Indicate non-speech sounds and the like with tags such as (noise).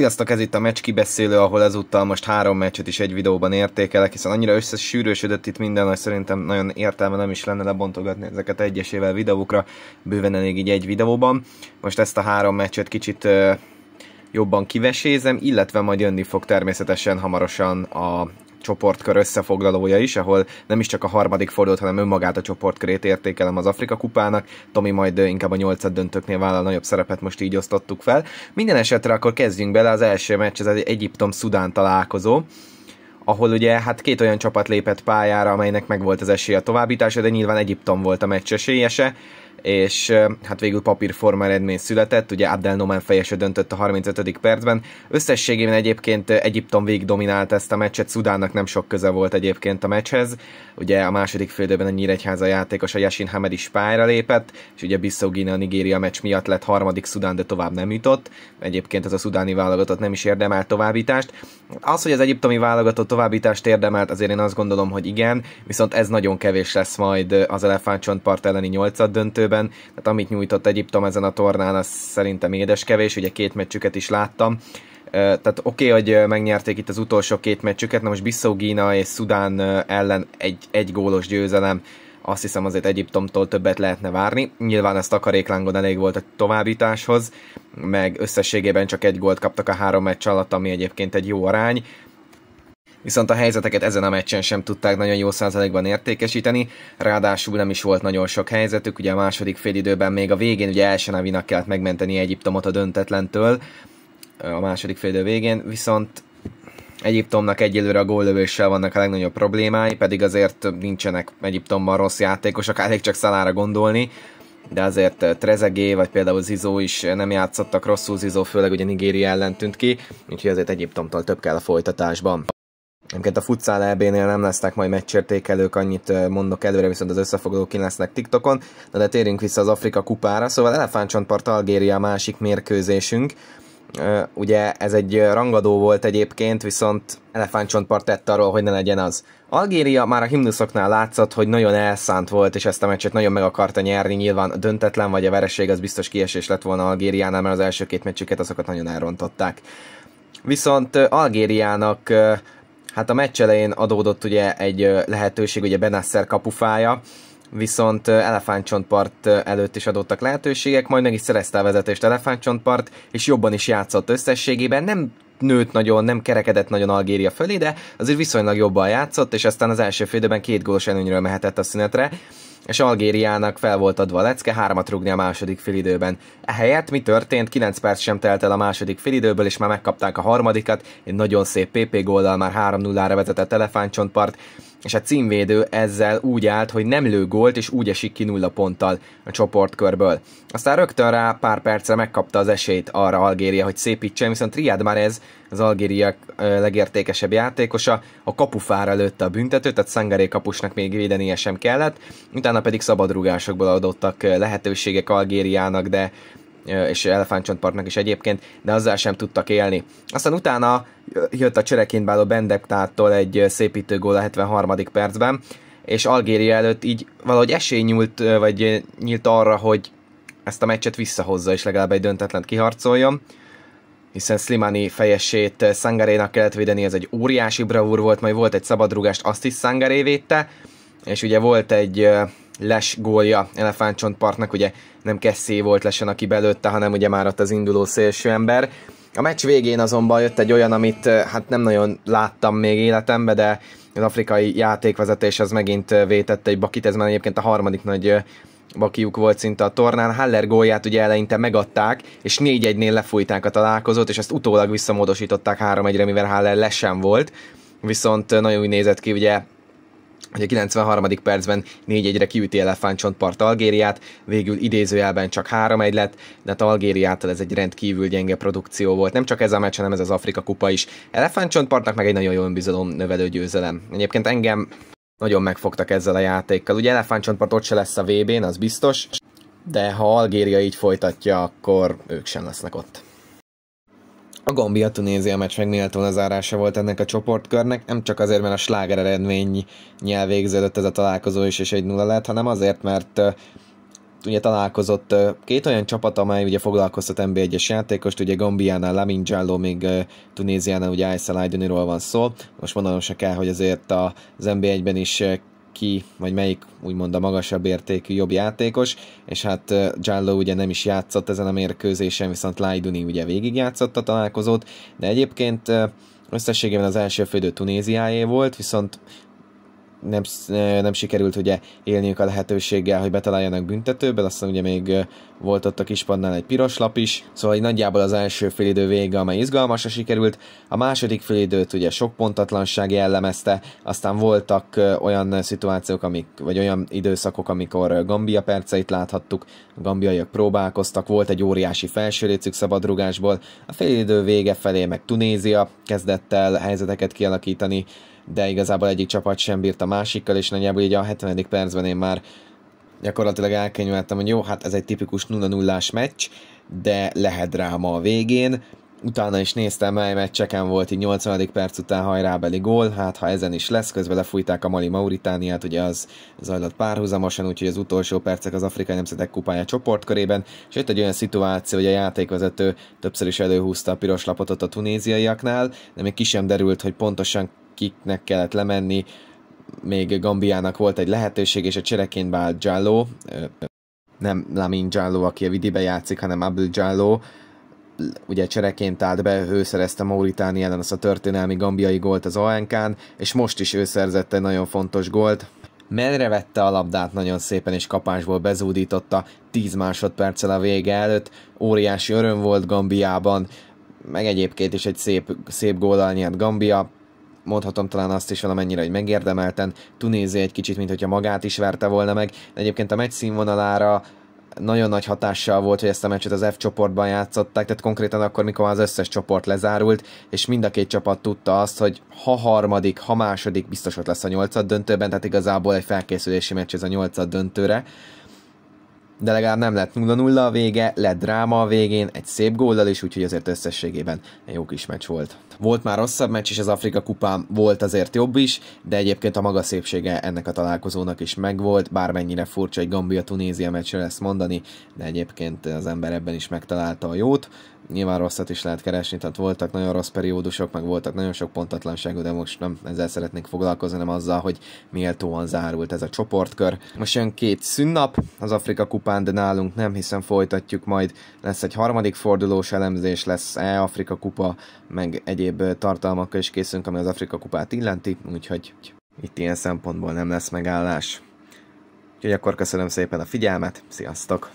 Sziasztok, ez itt a meccs kibeszélő, ahol ezúttal most három meccset is egy videóban értékelek, hiszen annyira összesűrősödött itt minden, hogy szerintem nagyon értelme nem is lenne lebontogatni ezeket egyesével videókra, bőven elég így egy videóban. Most ezt a három meccset kicsit jobban kivesézem, illetve majd jönni fog természetesen hamarosan a csoportkör összefoglalója is, ahol nem is csak a harmadik fordult, hanem önmagát a csoportkörét értékelem az Afrika kupának. Tomi majd inkább a nyolcad döntöknél vállal nagyobb szerepet, most így osztottuk fel. Minden esetre akkor kezdjünk bele, az első meccs, ez egy Egyiptom-Szudán találkozó ahol ugye hát két olyan csapat lépett pályára, amelynek megvolt az esélye a továbbítása, de nyilván Egyiptom volt a meccs esélyese és hát végül papírforma eredmény született, ugye Abdel Nomen fejese döntött a 35. percben. Összességében egyébként Egyiptom végig dominált ezt a meccset, Szudánnak nem sok köze volt egyébként a meccshez. Ugye a második félidőben a Nyíregyháza játékos a Yashin Hamed is pályára lépett, és ugye Bissau a Nigéria meccs miatt lett harmadik Szudán, de tovább nem jutott. Egyébként ez a szudáni válogatott nem is érdemelt továbbítást. Az, hogy az egyiptomi válogatott továbbítást érdemelt, azért én azt gondolom, hogy igen, viszont ez nagyon kevés lesz majd az elefántcsontpart elleni nyolcad döntő időben, tehát amit nyújtott Egyiptom ezen a tornán, az szerintem édes kevés, ugye két meccsüket is láttam. Tehát oké, okay, hogy megnyerték itt az utolsó két meccsüket, na most Bissau Gína és Szudán ellen egy, egy gólos győzelem, azt hiszem azért Egyiptomtól többet lehetne várni. Nyilván ez takaréklángon elég volt a továbbításhoz, meg összességében csak egy gólt kaptak a három meccs alatt, ami egyébként egy jó arány viszont a helyzeteket ezen a meccsen sem tudták nagyon jó százalékban értékesíteni, ráadásul nem is volt nagyon sok helyzetük, ugye a második félidőben még a végén ugye Navinak kellett megmenteni Egyiptomot a döntetlentől, a második félidő végén, viszont Egyiptomnak egyelőre a góllövéssel vannak a legnagyobb problémái, pedig azért nincsenek Egyiptomban rossz játékosok, (laughs) elég csak szalára gondolni, de azért Trezegé, vagy például Zizó is nem játszottak rosszul, Zizó főleg ugye Nigéria ellen tűnt ki, úgyhogy azért Egyiptomtól több kell a folytatásban. Egyébként a futszál EB-nél nem lesznek majd meccsértékelők, annyit mondok előre, viszont az összefoglalók lesznek TikTokon. Na de térjünk vissza az Afrika kupára, szóval Elefántcsontpart Algéria a másik mérkőzésünk. Ugye ez egy rangadó volt egyébként, viszont Elefántcsontpart tett arról, hogy ne legyen az. Algéria már a himnuszoknál látszott, hogy nagyon elszánt volt, és ezt a meccset nagyon meg akarta nyerni, nyilván döntetlen vagy a vereség az biztos kiesés lett volna Algériánál, mert az első két meccsüket azokat nagyon elrontották. Viszont Algériának Hát a meccs elején adódott ugye egy lehetőség, ugye Benasser kapufája, viszont elefántcsontpart előtt is adottak lehetőségek, majd meg is szerezte a vezetést elefántcsontpart, és jobban is játszott összességében, nem nőtt nagyon, nem kerekedett nagyon Algéria fölé, de azért viszonylag jobban játszott, és aztán az első félidőben két gólos előnyről mehetett a szünetre és Algériának fel volt adva a lecke hármat rugni a második félidőben. Ehelyett mi történt? 9 perc sem telt el a második félidőből, és már megkapták a harmadikat, egy nagyon szép PP góllal már 3-0-ra vezetett elefántcsontpart, és a címvédő ezzel úgy állt, hogy nem lő gólt, és úgy esik ki nulla ponttal a csoportkörből. Aztán rögtön rá pár percre megkapta az esélyt arra Algéria, hogy szépítse, viszont már ez az Algéria legértékesebb játékosa, a kapufára lőtte a büntetőt, tehát Szangaré kapusnak még védenie sem kellett, utána pedig szabadrugásokból adottak lehetőségek Algériának, de és Elefántcsontparknak is egyébként, de azzal sem tudtak élni. Aztán utána jött a báló Bendektától egy szépítő gól a 73. percben, és Algéria előtt így valahogy esély nyúlt, vagy nyílt arra, hogy ezt a meccset visszahozza, és legalább egy döntetlen kiharcoljon hiszen Slimani fejesét Szangarénak kellett védeni, ez egy óriási bravúr volt, majd volt egy szabadrugást, azt is Szangaré védte, és ugye volt egy Les gólja Elefántcsontpartnak, ugye nem Kessé volt Lesen, aki belőtte, hanem ugye már ott az induló szélső ember. A meccs végén azonban jött egy olyan, amit eh, hát nem nagyon láttam még életemben, de az afrikai játékvezetés az megint eh, vétette egy bakit, ez már egyébként a harmadik nagy eh, bakiuk volt szinte a tornán. Haller gólját ugye eleinte megadták, és 4-1-nél lefújták a találkozót, és ezt utólag visszamódosították 3-1-re, mivel Haller lesen volt. Viszont nagyon úgy nézett ki, ugye hogy a 93. percben 4-1-re kiüti Part Algériát, végül idézőjelben csak 3-1 lett, de hát Algériától ez egy rendkívül gyenge produkció volt. Nem csak ez a meccs, hanem ez az Afrika kupa is. Elefántcsontpartnak meg egy nagyon jó önbizalom növelő győzelem. Egyébként engem nagyon megfogtak ezzel a játékkal. Ugye elefántcsontpart ott se lesz a VB-n, az biztos, de ha Algéria így folytatja, akkor ők sem lesznek ott. A Gambia Tunézia meccs meg méltó lezárása volt ennek a csoportkörnek, nem csak azért, mert a sláger eredmény nyel végződött ez a találkozó is, és egy nulla lett, hanem azért, mert uh, ugye találkozott uh, két olyan csapat, amely ugye foglalkoztat NB1-es játékost, ugye Gambiánál Lamin Jallo, még uh, Tunéziánál ugye Aysel van szó, most mondanom se kell, hogy azért az NB1-ben is ki, vagy melyik úgymond a magasabb értékű jobb játékos, és hát Giallo ugye nem is játszott ezen a mérkőzésen, viszont Lajduni ugye végigjátszott a találkozót, de egyébként összességében az első fődő Tunéziáé volt, viszont nem, nem sikerült ugye élniük a lehetőséggel, hogy betaláljanak büntetőből, aztán ugye még volt ott a kispadnál egy piros lap is, szóval egy nagyjából az első félidő vége, amely izgalmasra sikerült, a második félidőt ugye sok pontatlanság jellemezte, aztán voltak olyan szituációk, amik, vagy olyan időszakok, amikor Gambia perceit láthattuk, a gambiaiak próbálkoztak, volt egy óriási felső récük szabadrugásból, a félidő vége felé meg Tunézia kezdett el helyzeteket kialakítani, de igazából egyik csapat sem bírt a másikkal, és nagyjából így a 70. percben én már gyakorlatilag elkönyveltem, hogy jó, hát ez egy tipikus 0 0 meccs, de lehet dráma a végén. Utána is néztem, mely meccseken volt így 80. perc után hajrábeli gól, hát ha ezen is lesz, közben lefújták a Mali Mauritániát, ugye az zajlott párhuzamosan, úgyhogy az utolsó percek az Afrikai Nemzetek Kupája csoportkörében, és itt egy olyan szituáció, hogy a játékvezető többször is előhúzta a piros lapot ott a tunéziaiaknál, de még ki sem derült, hogy pontosan kiknek kellett lemenni, még Gambiának volt egy lehetőség, és a csereként vált Jalló, nem Lamin Jalló, aki a Vidibe játszik, hanem Abdul Jalló, ugye csereként állt be, ő szerezte Mauritáni ellen azt a történelmi gambiai gólt az ANK-n, és most is ő szerzett egy nagyon fontos gólt. Menre vette a labdát nagyon szépen, és kapásból bezúdította 10 másodperccel a vége előtt. Óriási öröm volt Gambiában, meg egyébként is egy szép, szép gólal nyert Gambia mondhatom talán azt is valamennyire, hogy megérdemelten. Tunézi egy kicsit, mint hogyha magát is verte volna meg. De egyébként a meccs színvonalára nagyon nagy hatással volt, hogy ezt a meccset az F csoportban játszották, tehát konkrétan akkor, mikor az összes csoport lezárult, és mind a két csapat tudta azt, hogy ha harmadik, ha második, biztos ott lesz a nyolcad döntőben, tehát igazából egy felkészülési meccs ez a nyolcad döntőre de legalább nem lett 0-0 a vége, lett dráma a végén, egy szép góllal is, úgyhogy azért összességében egy jó kis meccs volt. Volt már rosszabb meccs is az Afrika kupán, volt azért jobb is, de egyébként a maga szépsége ennek a találkozónak is megvolt, bármennyire furcsa egy Gambia-Tunézia meccsről ezt mondani, de egyébként az ember ebben is megtalálta a jót. Nyilván rosszat is lehet keresni, tehát voltak nagyon rossz periódusok, meg voltak nagyon sok pontatlanságú, de most nem ezzel szeretnék foglalkozni, hanem azzal, hogy méltóan zárult ez a csoportkör. Most jön két szünnap, az Afrika kupán Európán, de nálunk nem, hiszen folytatjuk majd. Lesz egy harmadik fordulós elemzés, lesz E Afrika Kupa, meg egyéb tartalmakkal is készünk, ami az Afrika Kupát illenti, úgyhogy itt ilyen szempontból nem lesz megállás. Úgyhogy akkor köszönöm szépen a figyelmet, sziasztok!